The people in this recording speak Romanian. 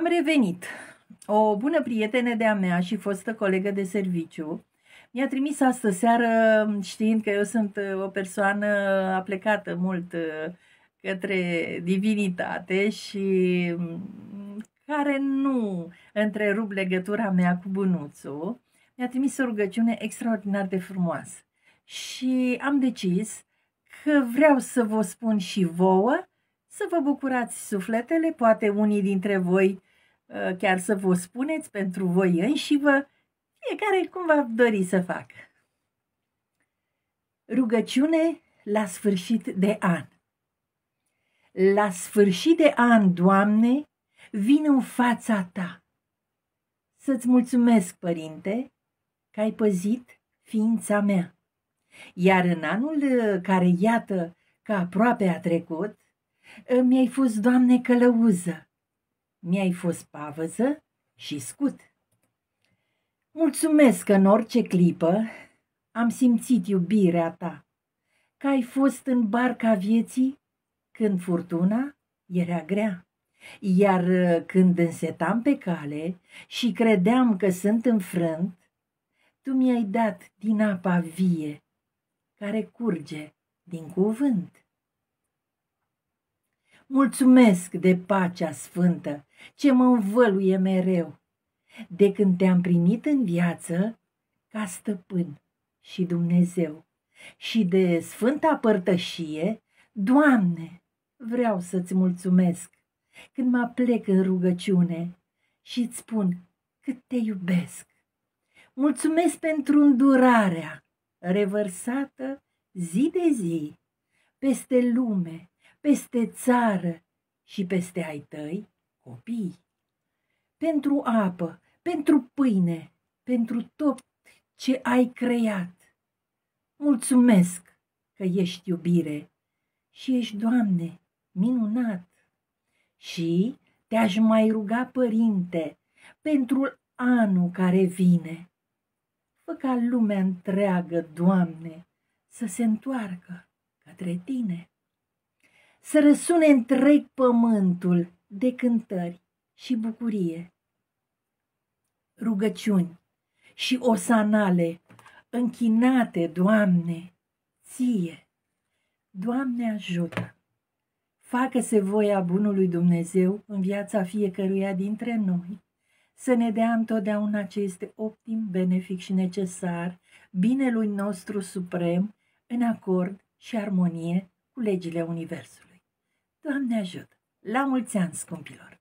Am revenit. O bună prietenă de-a mea și fostă colegă de serviciu mi-a trimis astă seară, știind că eu sunt uh, o persoană aplecată mult uh, către divinitate și mm, care nu întrerup legătura mea cu bunuțul, mi-a trimis o rugăciune extraordinar de frumoasă. Și am decis că vreau să vă spun și vouă să vă bucurați sufletele, poate unii dintre voi Uh, chiar să vă spuneți pentru voi înși vă, fiecare cum va dori să facă. Rugăciune la sfârșit de an. La sfârșit de an, Doamne, vin în fața Ta. Să-ți mulțumesc, Părinte, că ai păzit ființa mea. Iar în anul uh, care, iată, că aproape a trecut, uh, mi-ai fost, Doamne, călăuză mi-ai fost pavăză și scut. Mulțumesc că în orice clipă am simțit iubirea ta, că ai fost în barca vieții când furtuna era grea. Iar uh, când însetam pe cale și credeam că sunt înfrânt, tu mi-ai dat din apa vie care curge din cuvânt. Mulțumesc de pacea sfântă ce mă învăluie mereu, de când te-am primit în viață ca stăpân și Dumnezeu și de sfânta părtășie, Doamne, vreau să-ți mulțumesc când mă plec în rugăciune și îți spun cât te iubesc. Mulțumesc pentru îndurarea revărsată zi de zi peste lume, peste țară și peste ai tăi copii. Pentru apă, pentru pâine, pentru tot ce ai creat. Mulțumesc că ești iubire și ești, Doamne, minunat. Și te-aș mai ruga, Părinte, pentru anul care vine. Fă ca lumea întreagă, Doamne, să se întoarcă către tine să răsune întreg pământul de cântări și bucurie. Rugăciuni și osanale închinate, Doamne, Ție. Doamne ajută! Facă-se voia bunului Dumnezeu în viața fiecăruia dintre noi, să ne dea întotdeauna ce este optim, benefic și necesar, binelui nostru suprem, în acord și armonie cu legile Universului. Doamne ajută! La mulți ani, scumpilor!